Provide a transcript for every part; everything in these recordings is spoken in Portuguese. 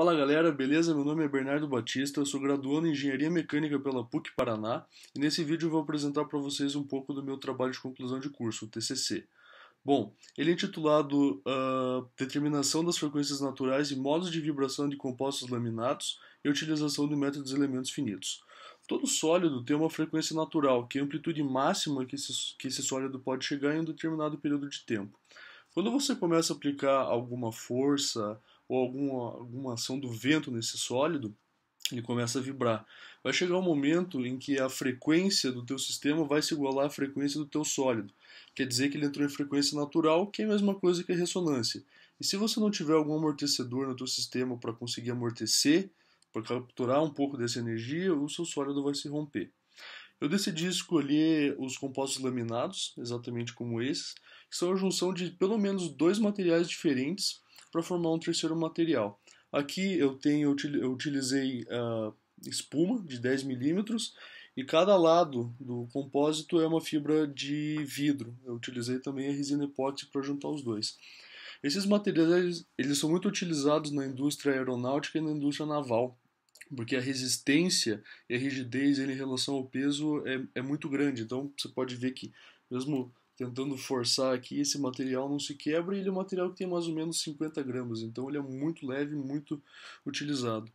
Fala galera, beleza? Meu nome é Bernardo Batista, eu sou graduando em Engenharia Mecânica pela PUC Paraná e nesse vídeo eu vou apresentar para vocês um pouco do meu trabalho de conclusão de curso, o TCC. Bom, ele é intitulado uh, Determinação das frequências naturais e modos de vibração de compostos laminados e utilização do método dos elementos finitos. Todo sólido tem uma frequência natural, que é a amplitude máxima que esse, que esse sólido pode chegar em um determinado período de tempo. Quando você começa a aplicar alguma força, ou alguma, alguma ação do vento nesse sólido, ele começa a vibrar. Vai chegar um momento em que a frequência do teu sistema vai se igualar à frequência do teu sólido. Quer dizer que ele entrou em frequência natural, que é a mesma coisa que a ressonância. E se você não tiver algum amortecedor no teu sistema para conseguir amortecer, para capturar um pouco dessa energia, o seu sólido vai se romper. Eu decidi escolher os compostos laminados, exatamente como esses, que são a junção de pelo menos dois materiais diferentes para formar um terceiro material. Aqui eu tenho eu utilizei uh, espuma de 10 milímetros e cada lado do compósito é uma fibra de vidro. Eu utilizei também a resina epóxi para juntar os dois. Esses materiais eles são muito utilizados na indústria aeronáutica e na indústria naval, porque a resistência e a rigidez em relação ao peso é, é muito grande. Então você pode ver que mesmo tentando forçar aqui, esse material não se quebra e ele é um material que tem mais ou menos 50 gramas, então ele é muito leve muito utilizado.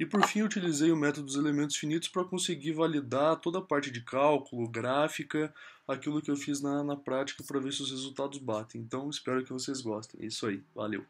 E por fim, utilizei o método dos elementos finitos para conseguir validar toda a parte de cálculo, gráfica, aquilo que eu fiz na, na prática para ver se os resultados batem. Então espero que vocês gostem. É isso aí, valeu!